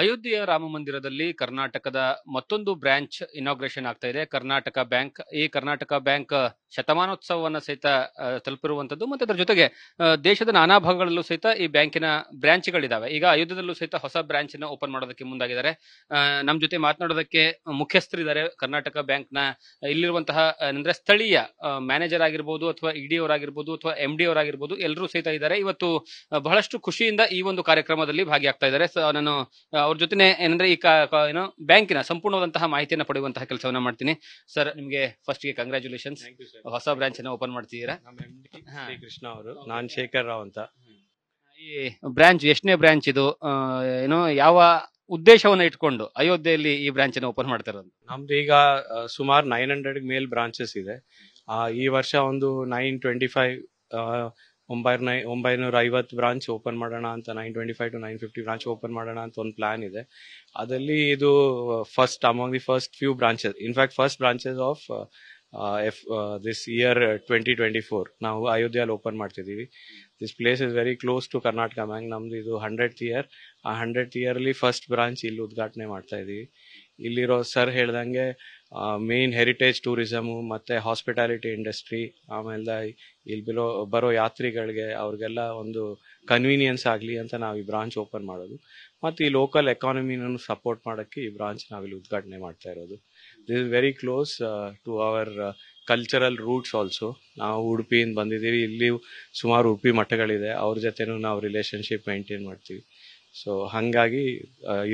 ಅಯೋಧ್ಯೆಯ ರಾಮ ಮಂದಿರದಲ್ಲಿ ಕರ್ನಾಟಕದ ಮತ್ತೊಂದು ಬ್ರಾಂಚ್ ಇನಾಗ್ರೇಷನ್ ಆಗ್ತಾ ಇದೆ ಕರ್ನಾಟಕ ಬ್ಯಾಂಕ್ ಈ ಕರ್ನಾಟಕ ಬ್ಯಾಂಕ್ ಶತಮಾನೋತ್ಸವವನ್ನು ಸಹಿತ ತಲುಪಿರುವಂಥದ್ದು ಮತ್ತು ಅದರ ಜೊತೆಗೆ ದೇಶದ ನಾನಾ ಭಾಗಗಳಲ್ಲೂ ಸಹಿತ ಈ ಬ್ಯಾಂಕಿನ ಬ್ರಾಂಚ್ಗಳಿದ್ದಾವೆ ಈಗ ಅಯೋಧ್ಯದಲ್ಲೂ ಸಹಿತ ಹೊಸ ಬ್ರಾಂಚ್ನ ಓಪನ್ ಮಾಡೋದಕ್ಕೆ ಮುಂದಾಗಿದ್ದಾರೆ ನಮ್ಮ ಜೊತೆ ಮಾತನಾಡೋದಕ್ಕೆ ಮುಖ್ಯಸ್ಥರಿದ್ದಾರೆ ಕರ್ನಾಟಕ ಬ್ಯಾಂಕ್ನ ಇಲ್ಲಿರುವಂತಹ ಏನಂದ್ರೆ ಸ್ಥಳೀಯ ಮ್ಯಾನೇಜರ್ ಆಗಿರ್ಬೋದು ಅಥವಾ ಇಡಿ ಅವರಾಗಿರ್ಬೋದು ಅಥವಾ ಎಂ ಡಿ ಅವರಾಗಿರ್ಬೋದು ಎಲ್ಲರೂ ಸಹಿತ ಇದ್ದಾರೆ ಇವತ್ತು ಬಹಳಷ್ಟು ಖುಷಿಯಿಂದ ಈ ಒಂದು ಕಾರ್ಯಕ್ರಮದಲ್ಲಿ ಭಾಗಿಯಾಗ್ತಾ ಇದ್ದಾರೆ ಸೊ ನಾನು ಅವ್ರ ಜೊತೆ ಏನಂದ್ರೆ ಈ ಏನು ಬ್ಯಾಂಕಿನ ಸಂಪೂರ್ಣವಾದಂತಹ ಮಾಹಿತಿಯನ್ನು ಪಡೆಯುವಂತಹ ಕೆಲಸವನ್ನು ಮಾಡ್ತೀನಿ ಸರ್ ನಿಮಗೆ ಫಸ್ಟ್ಗೆ ಕಂಗ್ರ್ಯಾಚುಲೇಷನ್ಸ್ ಹೊಸ ಬ್ರಾಂಚ್ ಅನ್ನ ಓಪನ್ ಮಾಡ್ತಿದ್ದೀರಾ ಕೃಷ್ಣ ಅವರು ನಾನ್ ಶೇಖರ್ ರಾವ್ ಅಂತ ಈ ಬ್ರಾಂಚ್ ಎಷ್ಟನೇ ಬ್ರಾಂಚ್ ಇದು ಏನೋ ಯಾವ ಉದ್ದೇಶವನ್ನ ಇಟ್ಕೊಂಡು ಅಯೋಧ್ಯೆಯಲ್ಲಿ ಈ ಬ್ರಾಂಚ್ ಅನ್ನ ಓಪನ್ ಮಾಡ್ತಾರೆ ನಮ್ದು ಈಗ ಸುಮಾರು ನೈನ್ ಹಂಡ್ರೆಡ್ ಮೇಲ್ ಬ್ರಾಂಚಸ್ ಇದೆ ಆ, ಈ ವರ್ಷ ಒಂದು ನೈನ್ ಟ್ವೆಂಟಿ ಫೈವ್ ಒಂಬೈನೂರ ನೈ ಒಂಬೈನೂರ ಐವತ್ತು ಬ್ರಾಂಚ್ ಓಪನ್ ಮಾಡೋಣ ಅಂತ nine twenty five to nine fifty branch open ಮಾಡೋಣ ಅಂತ ಒಂದು ಪ್ಲಾನ್ ಇದೆ ಅದರಲ್ಲಿ ಇದು first among the first few branches in fact first branches of F this year twenty twenty four ನಾವು ಅಯೋಧ್ಯೆಯಲ್ಲಿ ಓಪನ್ ಮಾಡ್ತಿದ್ದೀವಿ this place is very close to Karnataka bank ನಮ್ದು ಇದು ಹಂಡ್ರೆಡ್ ಇಯರ್ ಆ ಹಂಡ್ರೆಡ್ ಇಯರ್ಲಿ ಫಸ್ಟ್ ಬ್ರಾಂಚ್ ಇಲ್ಲಿ ಉದ್ಘಾಟನೆ ಮಾಡ್ತಾ ಇದ್ದೀವಿ ಇಲ್ಲಿರೋ ಸರ್ ಹೇಳ್ದಂಗೆ ಮೇನ್ ಹೆರಿಟೇಜ್ ಟೂರಿಸಮು ಮತ್ತು ಹಾಸ್ಪಿಟಾಲಿಟಿ ಇಂಡಸ್ಟ್ರಿ ಆಮೇಲೆ ಇಲ್ಲಿ ಬಿರೋ ಬರೋ ಯಾತ್ರಿಗಳಿಗೆ ಅವ್ರಿಗೆಲ್ಲ ಒಂದು ಕನ್ವೀನಿಯನ್ಸ್ ಆಗಲಿ ಅಂತ ನಾವು ಈ ಬ್ರಾಂಚ್ ಓಪನ್ ಮಾಡೋದು ಮತ್ತು ಈ ಲೋಕಲ್ ಎಕಾನಮಿನೂ ಸಪೋರ್ಟ್ ಮಾಡೋಕ್ಕೆ ಈ ಬ್ರಾಂಚ್ ನಾವಿಲ್ಲಿ ಉದ್ಘಾಟನೆ ಮಾಡ್ತಾ ಇರೋದು this is very close to our cultural roots also ನಾವು ಉಡುಪಿಯಿಂದ ಬಂದಿದ್ದೀವಿ ಇಲ್ಲಿ ಸುಮಾರು ಉಡುಪಿ ಮಠಗಳಿದೆ ಅವ್ರ ಜೊತೆನೂ ನಾವು ರಿಲೇಷನ್ಶಿಪ್ ಮೇಂಟೈನ್ ಮಾಡ್ತೀವಿ ಸೊ ಹಾಗಾಗಿ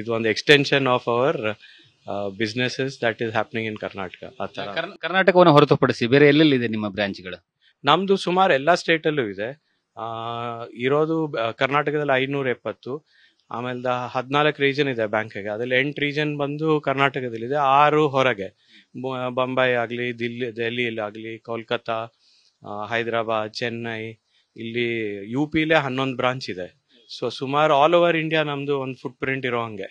ಇದೊಂದು extension of our businesses that is happening in Karnataka ಕರ್ನಾಟಕವನ್ನು ಹೊರತುಪಡಿಸಿ ಬೇರೆ ಎಲ್ಲೆಲ್ಲಿದೆ ನಿಮ್ಮ ಬ್ರಾಂಚ್ಗಳು ನಮ್ದು ಸುಮಾರು ಎಲ್ಲಾ ಸ್ಟೇಟ್ ಅಲ್ಲೂ ಇದೆ ಇರೋದು ಕರ್ನಾಟಕದಲ್ಲಿ ಐನೂರ ಎಪ್ಪತ್ತು ಆಮೇಲೆ ಹದಿನಾಲ್ಕು ರೀಜನ್ ಇದೆ ಬ್ಯಾಂಕ್ಗೆ ಅದ್ರಲ್ಲಿ ಎಂಟು ರೀಜನ್ ಬಂದು ಕರ್ನಾಟಕದಲ್ಲಿ ಇದೆ ಆರು ಹೊರಗೆ ಬೊಂಬೈ ಆಗಲಿ ದಿಲ್ಲಿ ಆಗ್ಲಿ ಕೋಲ್ಕತ್ತಾ ಹೈದ್ರಾಬಾದ್ ಹೈದರಾಬಾದ್ ಚೆನ್ನೈ ಇಲ್ಲಿ ಯು ಪಿಲೇ ಹನ್ನೊಂದು ಬ್ರಾಂಚ್ ಇದೆ ಸೊ ಸುಮಾರು ಆಲ್ ಓವರ್ ಇಂಡಿಯಾ ನಮ್ದು ಒಂದು ಫುಟ್ ಪ್ರಿಂಟ್ ಇರೋ ಹಂಗೆ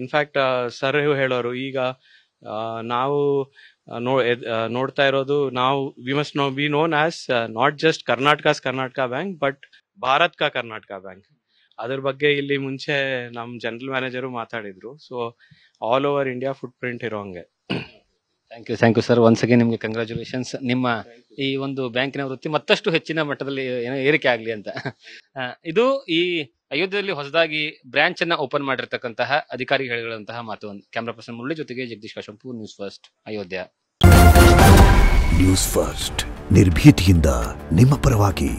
ಇನ್ಫ್ಯಾಕ್ಟ್ ಸರ್ ಹೇಳೋರು ಈಗ ನಾವು ನೋ ನೋಡ್ತಾ ಇರೋದು ನಾವು we must no be known as not just Karnataka's Karnataka bank but Bharat ಕಾ ಕರ್ನಾಟಕ ಬ್ಯಾಂಕ್ ಅದ್ರ ಬಗ್ಗೆ ಇಲ್ಲಿ ಮುಂಚೆ ನಮ್ಮ ಜನರಲ್ ಮ್ಯಾನೇಜರು ಮಾತಾಡಿದ್ರು so all over India footprint ಇರೋ ಹಂಗೆ thank you thank you sir once again ನಿಮಗೆ ಕಂಗ್ರ್ಯಾಚುಲೇಷನ್ಸ್ ನಿಮ್ಮ ಈ ಒಂದು ಬ್ಯಾಂಕಿನ ವೃತ್ತಿ ಮತ್ತಷ್ಟು ಹೆಚ್ಚಿನ ಮಟ್ಟದಲ್ಲಿ ಏನೋ ಏರಿಕೆ ಆಗಲಿ ಅಂತ ಇದು ಈ ಅಯೋಧ್ಯೆಯಲ್ಲಿ ಹೊಸದಾಗಿ ಬ್ರಾಂಚ್ ಅನ್ನ ಓಪನ್ ಮಾಡಿರ್ತಕ್ಕಂತಹ ಅಧಿಕಾರಿಗಳು ಹೇಳಿರುವಂತಹ ಮಾತು ಕ್ಯಾಮ್ರಾ ಪರ್ಸನ್ ಮುರಳಿ ಜೊತೆಗೆ Jagadish Kashampu news first Ayodhya news first ನಿರ್ಭೀತಿಯಿಂದ ನಿಮ್ಮ ಪರವಾಗಿ